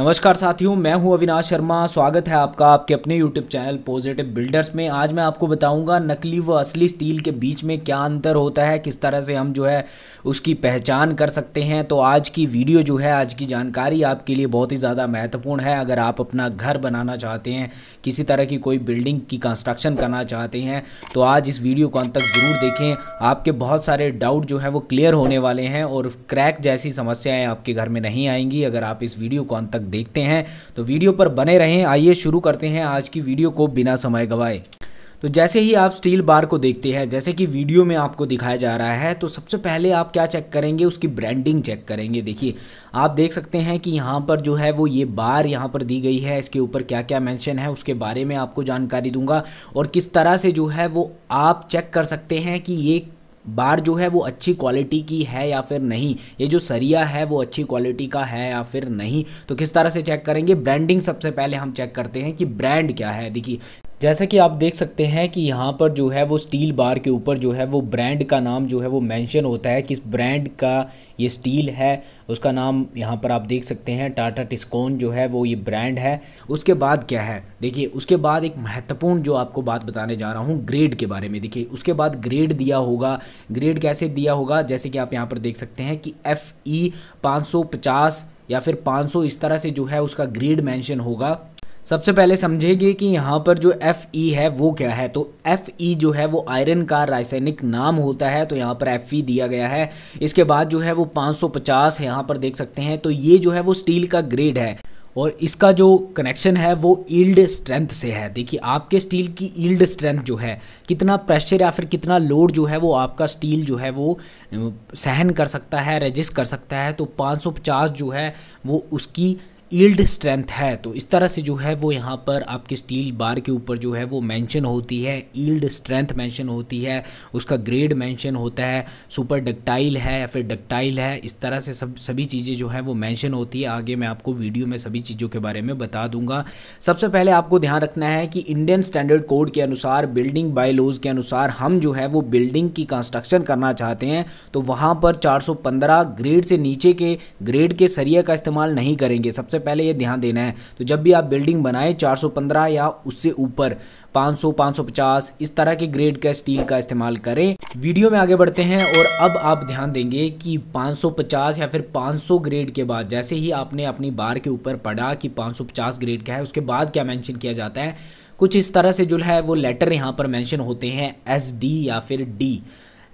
नमस्कार साथियों मैं हूं अविनाश शर्मा स्वागत है आपका आपके अपने यूट्यूब चैनल पॉजिटिव बिल्डर्स में आज मैं आपको बताऊंगा नकली व असली स्टील के बीच में क्या अंतर होता है किस तरह से हम जो है उसकी पहचान कर सकते हैं तो आज की वीडियो जो है आज की जानकारी आपके लिए बहुत ही ज़्यादा महत्वपूर्ण है अगर आप अपना घर बनाना चाहते हैं किसी तरह की कोई बिल्डिंग की कंस्ट्रक्शन करना चाहते हैं तो आज इस वीडियो को अंत तक ज़रूर देखें आपके बहुत सारे डाउट जो है वो क्लियर होने वाले हैं और क्रैक जैसी समस्याएँ आपके घर में नहीं आएंगी अगर आप इस वीडियो को अंत तक देखते हैं तो वीडियो पर बने रहें आइए शुरू करते हैं आज की वीडियो को बिना समय गवाए तो जैसे ही आप स्टील बार को देखते हैं जैसे कि वीडियो में आपको दिखाया जा रहा है तो सबसे पहले आप क्या चेक करेंगे उसकी ब्रांडिंग चेक करेंगे देखिए आप देख सकते हैं कि यहाँ पर जो है वो ये बार यहाँ पर दी गई है इसके ऊपर क्या क्या मेंशन है उसके बारे में आपको जानकारी दूंगा और किस तरह से जो है वो आप चेक कर सकते हैं कि ये बार जो है वो अच्छी क्वालिटी की है या फिर नहीं ये जो सरिया है वो अच्छी क्वालिटी का है या फिर नहीं तो किस तरह से चेक करेंगे ब्रांडिंग सबसे पहले हम चेक करते हैं कि ब्रांड क्या है देखिए जैसा कि आप देख सकते हैं कि यहाँ पर जो है वो स्टील बार के ऊपर जो है वो ब्रांड का नाम जो है वो मेंशन होता है किस ब्रांड का ये स्टील है उसका नाम यहाँ पर आप देख सकते हैं टाटा टिस्कोन जो है वो ये ब्रांड है उसके बाद क्या है देखिए उसके बाद एक महत्वपूर्ण जो आपको बात बताने जा रहा हूँ ग्रेड के बारे में देखिए उसके बाद ग्रेड दिया होगा ग्रेड कैसे दिया होगा जैसे कि आप यहाँ पर देख सकते हैं कि एफ़ ई या फिर 500 इस तरह से जो है उसका ग्रेड मेंशन होगा सबसे पहले समझेंगे कि यहाँ पर जो एफ ई e है वो क्या है तो एफ ई e जो है वो आयरन का रासायनिक नाम होता है तो यहाँ पर एफ ई e दिया गया है इसके बाद जो है वो 550 है यहाँ पर देख सकते हैं तो ये जो है वो स्टील का ग्रेड है और इसका जो कनेक्शन है वो ईल्ड स्ट्रेंथ से है देखिए आपके स्टील की ईल्ड स्ट्रेंथ जो है कितना प्रेशर या फिर कितना लोड जो है वो आपका स्टील जो है वो सहन कर सकता है रजिस्ट कर सकता है तो 550 जो है वो उसकी ईल्ड स्ट्रेंथ है तो इस तरह से जो है वो यहाँ पर आपके स्टील बार के ऊपर जो है वो मेंशन होती है ईल्ड स्ट्रेंथ मेंशन होती है उसका ग्रेड मेंशन होता है सुपर डक्टाइल है या फिर डक्टाइल है इस तरह से सब सभी चीज़ें जो है वो मेंशन होती है आगे मैं आपको वीडियो में सभी चीज़ों के बारे में बता दूंगा सबसे पहले आपको ध्यान रखना है कि इंडियन स्टैंडर्ड कोड के अनुसार बिल्डिंग लोज़ के अनुसार हम जो है वो बिल्डिंग की कंस्ट्रक्शन करना चाहते हैं तो वहाँ पर चार ग्रेड से नीचे के ग्रेड के सरिया का इस्तेमाल नहीं करेंगे सबसे पहले ये ध्यान देना है तो जब भी आप बिल्डिंग बनाएं 415 या उससे ऊपर 500 550 इस तरह के ग्रेड का स्टील का इस्तेमाल करें वीडियो में आगे बढ़ते हैं और अब आप ध्यान देंगे कि 550 या फिर 500 ग्रेड के बाद जैसे ही आपने अपनी बार के ऊपर पढ़ा कि 550 ग्रेड का है उसके बाद क्या मेंशन किया जाता है कुछ इस तरह से जो है वो लेटर यहाँ पर मैंशन होते हैं एस या फिर डी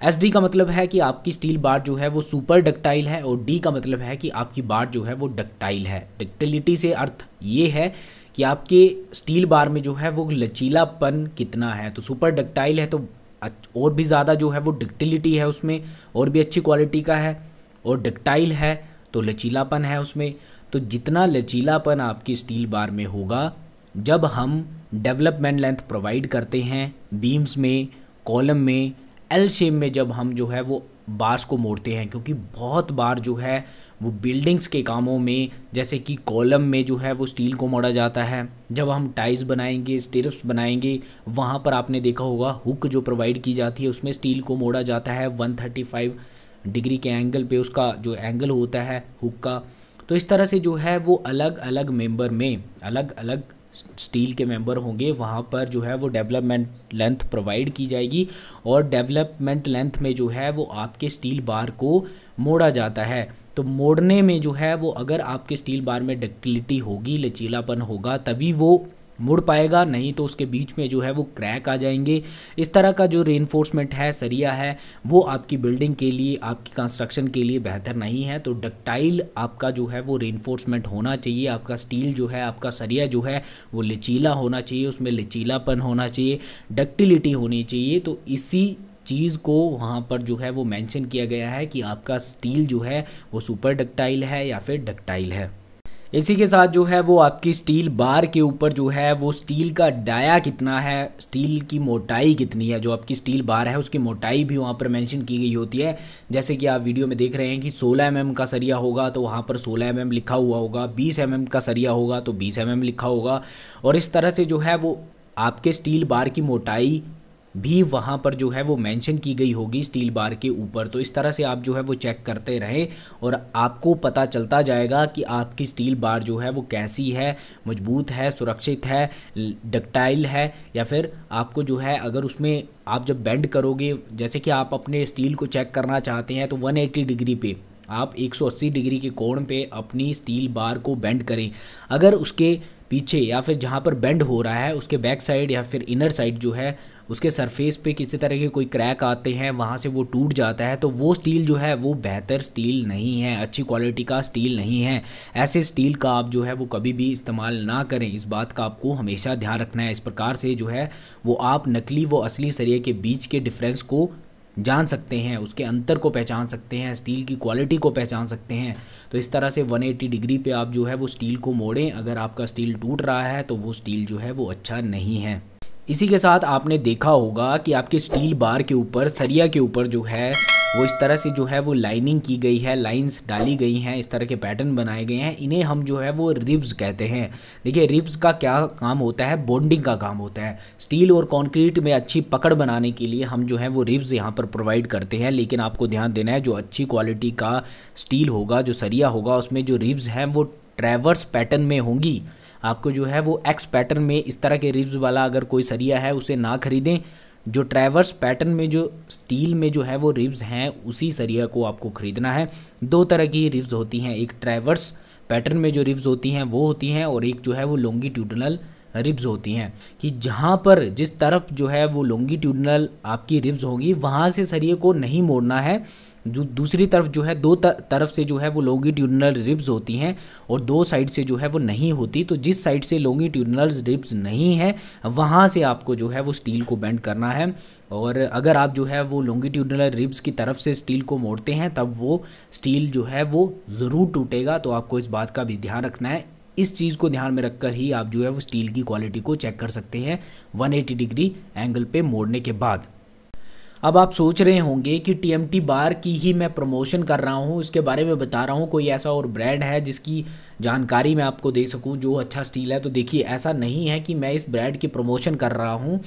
एस डी का मतलब है कि आपकी स्टील बार जो है वो सुपर डक्टाइल है और डी का मतलब है कि आपकी बार जो है वो डक्टाइल है डक्टिलिटी से अर्थ ये है कि आपके स्टील बार में जो है वो लचीलापन कितना है तो सुपर डक्टाइल है तो और भी ज़्यादा जो है वो डक्टिलिटी है उसमें और भी अच्छी क्वालिटी का है और डक्टाइल है तो लचीलापन है उसमें तो जितना लचीलापन आपकी स्टील बार में होगा जब हम डेवलपमेंट लेंथ प्रोवाइड करते हैं बीम्स में कॉलम में एल शेप में जब हम जो है वो बार्स को मोड़ते हैं क्योंकि बहुत बार जो है वो बिल्डिंग्स के कामों में जैसे कि कॉलम में जो है वो स्टील को मोड़ा जाता है जब हम टाइल्स बनाएंगे स्टिरप्स बनाएंगे वहाँ पर आपने देखा होगा हुक जो प्रोवाइड की जाती है उसमें स्टील को मोड़ा जाता है 135 डिग्री के एंगल पे उसका जो एंगल होता है हुक का तो इस तरह से जो है वो अलग अलग मेंबर में अलग अलग स्टील के मेंबर होंगे वहाँ पर जो है वो डेवलपमेंट लेंथ प्रोवाइड की जाएगी और डेवलपमेंट लेंथ में जो है वो आपके स्टील बार को मोड़ा जाता है तो मोड़ने में जो है वो अगर आपके स्टील बार में डक्टिलिटी होगी लचीलापन होगा तभी वो मुड़ पाएगा नहीं तो उसके बीच में जो है वो क्रैक आ जाएंगे इस तरह का जो रेनफोर्समेंट है सरिया है वो आपकी बिल्डिंग के लिए आपकी कंस्ट्रक्शन के लिए बेहतर नहीं है तो डक्टाइल आपका जो है वो रेनफोर्समेंट होना चाहिए आपका स्टील जो है आपका सरिया जो है वो लचीला होना चाहिए उसमें लचीलापन होना चाहिए डक्टिलिटी होनी चाहिए तो इसी चीज़ को वहाँ पर जो है वो मैंशन किया गया है कि आपका स्टील जो है वो सुपर डक्टाइल है या फिर डक्टाइल है इसी के साथ जो है वो आपकी स्टील बार के ऊपर जो है वो स्टील का डाया कितना है स्टील की मोटाई कितनी है जो आपकी स्टील बार है उसकी मोटाई भी वहाँ पर मेंशन की गई होती है जैसे कि आप वीडियो में देख रहे हैं कि 16 एम mm का सरिया होगा तो वहाँ पर 16 एम mm लिखा हुआ होगा 20 एम mm का सरिया होगा तो 20 एम mm लिखा होगा और इस तरह से जो है वो आपके स्टील बार की मोटाई भी वहाँ पर जो है वो मेंशन की गई होगी स्टील बार के ऊपर तो इस तरह से आप जो है वो चेक करते रहें और आपको पता चलता जाएगा कि आपकी स्टील बार जो है वो कैसी है मजबूत है सुरक्षित है डक्टाइल है या फिर आपको जो है अगर उसमें आप जब बेंड करोगे जैसे कि आप अपने स्टील को चेक करना चाहते हैं तो वन डिग्री पर आप 180 डिग्री के कोण पे अपनी स्टील बार को बेंड करें अगर उसके पीछे या फिर जहाँ पर बेंड हो रहा है उसके बैक साइड या फिर इनर साइड जो है उसके सरफेस पे किसी तरह के कोई क्रैक आते हैं वहाँ से वो टूट जाता है तो वो स्टील जो है वो बेहतर स्टील नहीं है अच्छी क्वालिटी का स्टील नहीं है ऐसे स्टील का आप जो है वो कभी भी इस्तेमाल ना करें इस बात का आपको हमेशा ध्यान रखना है इस प्रकार से जो है वो आप नकली व असली सरिये के बीच के डिफ्रेंस को जान सकते हैं उसके अंतर को पहचान सकते हैं स्टील की क्वालिटी को पहचान सकते हैं तो इस तरह से 180 डिग्री पे आप जो है वो स्टील को मोड़ें अगर आपका स्टील टूट रहा है तो वो स्टील जो है वो अच्छा नहीं है इसी के साथ आपने देखा होगा कि आपके स्टील बार के ऊपर सरिया के ऊपर जो है वो इस तरह से जो है वो लाइनिंग की गई है लाइंस डाली गई हैं इस तरह के पैटर्न बनाए गए हैं इन्हें हम जो है वो रिब्स कहते हैं देखिए रिब्स का क्या काम होता है बॉन्डिंग का काम होता है स्टील और कंक्रीट में अच्छी पकड़ बनाने के लिए हम जो है वो रिब्स यहाँ पर प्रोवाइड करते हैं लेकिन आपको ध्यान देना है जो अच्छी क्वालिटी का स्टील होगा जो सरिया होगा उसमें जो रिब्स हैं वो ट्रैवर्स पैटर्न में होंगी आपको जो है वो एक्स पैटर्न में इस तरह के रिब्स वाला अगर कोई सरिया है उसे ना खरीदें जो ट्रैवर्स पैटर्न में जो स्टील में जो है वो रिब्स हैं उसी सरिया को आपको ख़रीदना है दो तरह की रिब्स होती हैं एक ट्रैवर्स पैटर्न में जो रिब्स होती हैं वो होती हैं और एक जो है वो लॉन्गी ट्यूडनल रिब्स होती हैं कि जहाँ पर जिस तरफ जो है वो लॉन्गिट्यूडनल आपकी रिब्स होगी वहाँ से सरिये को नहीं मोड़ना है जो दूसरी तरफ जो है दो तरफ से जो है वो लॉन्गिट्यूडनल रिब्स होती हैं और दो साइड से जो है वो नहीं होती तो जिस साइड से लॉन्गिट्यूडनल रिब्स नहीं है वहाँ से आपको जो है वो स्टील को बेंड करना है और अगर आप जो है वो लॉन्गिट्यूडनल रिब्स की तरफ से स्टील को मोड़ते हैं तब वो स्टील जो है वो ज़रूर टूटेगा तो आपको इस बात का भी ध्यान रखना है इस चीज़ को ध्यान में रखकर ही आप जो है वो स्टील की क्वालिटी को चेक कर सकते हैं 180 डिग्री एंगल पे मोड़ने के बाद अब आप सोच रहे होंगे कि टी बार की ही मैं प्रमोशन कर रहा हूँ इसके बारे में बता रहा हूँ कोई ऐसा और ब्रांड है जिसकी जानकारी मैं आपको दे सकूँ जो अच्छा स्टील है तो देखिए ऐसा नहीं है कि मैं इस ब्रांड की प्रमोशन कर रहा हूँ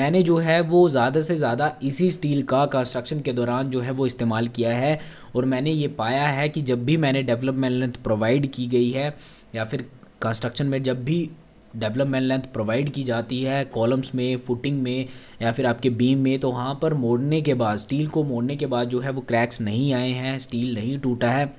मैंने जो है वो ज़्यादा से ज़्यादा इसी स्टील का कंस्ट्रक्शन के दौरान जो है वो इस्तेमाल किया है और मैंने ये पाया है कि जब भी मैंने डेवलपमेंट लेंथ प्रोवाइड की गई है या फिर कंस्ट्रक्शन में जब भी डेवलपमेंट लेंथ प्रोवाइड की जाती है कॉलम्स में फुटिंग में या फिर आपके बीम में तो वहाँ पर मोड़ने के बाद स्टील को मोड़ने के बाद जो है वो क्रैक्स नहीं आए हैं स्टील नहीं टूटा है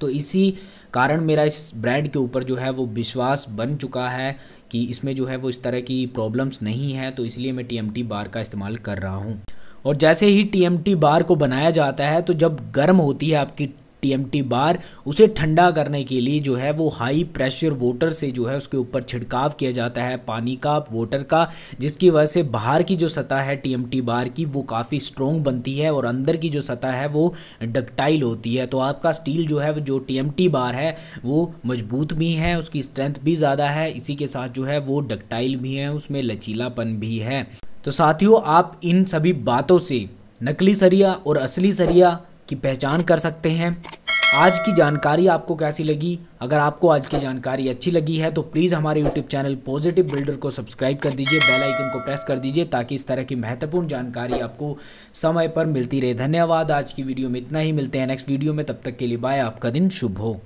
तो इसी कारण मेरा इस ब्रांड के ऊपर जो है वो विश्वास बन चुका है कि इसमें जो है वो इस तरह की प्रॉब्लम्स नहीं है तो इसलिए मैं टी बार का इस्तेमाल कर रहा हूँ और जैसे ही टी बार को बनाया जाता है तो जब गर्म होती है आपकी टीएमटी बार उसे ठंडा करने के लिए जो है वो हाई प्रेशर वोटर से जो है उसके ऊपर छिड़काव किया जाता है पानी का वोटर का जिसकी वजह से बाहर की जो सतह है टीएमटी बार की वो काफ़ी स्ट्रोंग बनती है और अंदर की जो सतह है वो डकटाइल होती है तो आपका स्टील जो है जो टी बार है वो मजबूत भी है उसकी स्ट्रेंथ भी ज़्यादा है इसी के साथ जो है वो डकटाइल भी है उसमें लचीलापन भी है तो साथियों आप इन सभी बातों से नकली सरिया और असली सरिया की पहचान कर सकते हैं आज की जानकारी आपको कैसी लगी अगर आपको आज की जानकारी अच्छी लगी है तो प्लीज़ हमारे YouTube चैनल पॉजिटिव बिल्डर को सब्सक्राइब कर दीजिए बेल आइकन को प्रेस कर दीजिए ताकि इस तरह की महत्वपूर्ण जानकारी आपको समय पर मिलती रहे धन्यवाद आज की वीडियो में इतना ही मिलते हैं नेक्स्ट वीडियो में तब तक के लिए बाय आपका दिन शुभ हो